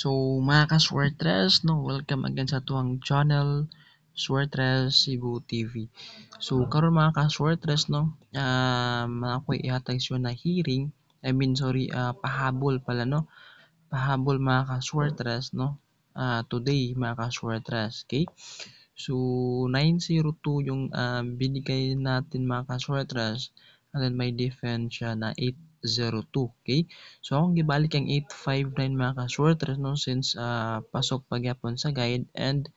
So, mga ka-Swertres, no, welcome again sa tuwang channel, Swertres Cebu TV. So, karon mga ka-Swertres, no, um, ako ihatag siya na hearing, I mean, sorry, uh, pahabol pala, no, pahabol mga ka-Swertres, no, uh, today, mga ka-Swertres, okay? So, 902 yung uh, binigay natin mga ka-Swertres, and then may defense siya na 8 802. Okay? So, akong gibalik ang 859 mga ka-short no? since uh, pasok pagyapon sa guide and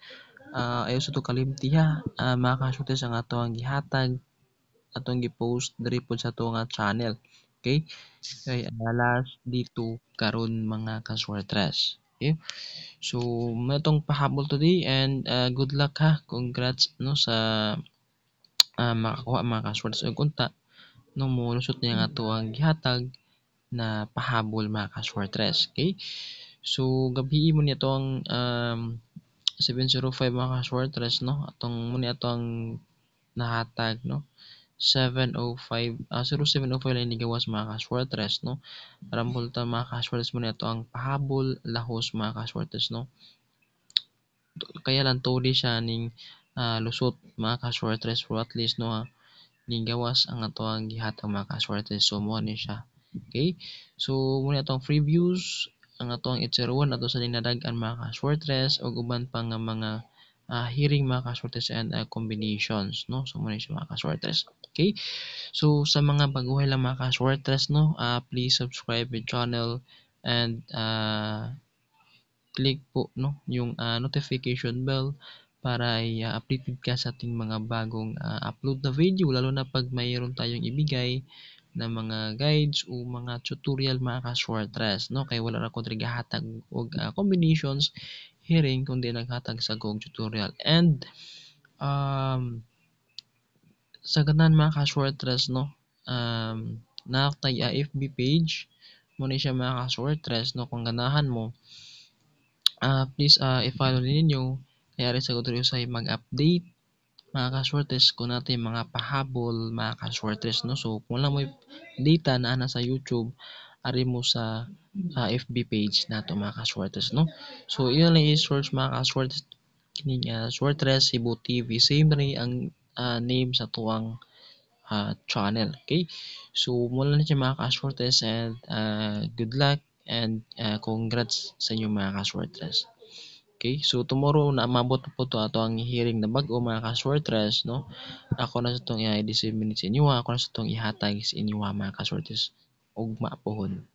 uh, ah, ayo sa to kalimtiha uh, mga ka-short ang ato ang gihatag atong gipost diri pod sa to nga channel. Okay? Kay uh, last dito karon mga ka-shortres. Okay? So, matong pahabol today and uh, good luck ha. Congrats no sa uh, makakuha mga ka-shorts o kunta no mo lusot niya nga to ang gihatag na pahabol mga ka-shortrest. Okay? So, gabi mo niya to ang um, 705 mga ka-shortrest, no? Atong mo niya to ang nahatag, no? 705, uh, 0705 lang nigawas mga ka fortress no? Rambol ta mga ka-shortrest mo niya to ang pahabol lahos mga ka fortress no? Kaya lang to siya ning uh, lusot mga ka-shortrest for at least, no? Ha? Ah, ni gawas ang ato gihatag mga kaswerte so mo ni siya okay so muna atong free views ang ato ang itseruan ato sa dinadag-an mga kaswertes o uban pa nga mga uh, hearing mga kaswertes and uh, combinations no so muna siya mga kaswertes okay so sa mga baguhay lang mga kaswertes no uh, please subscribe the channel and uh, click po no yung uh, notification bell para i uh, updated ka sa ating mga bagong uh, upload na video lalo na pag mayroon tayong ibigay na mga guides o mga tutorial mga ka-shortrest no kay wala ra ko hatag og uh, ah, combinations hearing kundi naghatag sa kog tutorial and um sa ganan mga ka-shortrest no um natay uh, FB page mo na siya mga ka-shortrest no kung ganahan mo uh, please uh, i-follow ninyo kaya rin sa kudri usay mag-update mga ka-shortlist ko natin mga pahabol mga ka-shortlist no. So kung lang mo data na ana sa YouTube ari mo sa uh, FB page nato mga ka-shortlist no. So iyon lang i-search mga ka-shortlist kining uh, ah, shortlist Cebu TV same rin ang uh, name sa tuwang uh, channel. Okay? So, mula na siya mga ka-shortlist and uh, good luck and uh, congrats sa inyo mga ka-shortlist. Okay? So, tomorrow na mabot po to ato ang hearing na bag o mga kaswertres, no? Ako na sa itong i-disseminate sa inyo, ako na sa itong ihatag sa inyo mga kaswertres. Ugma pohon.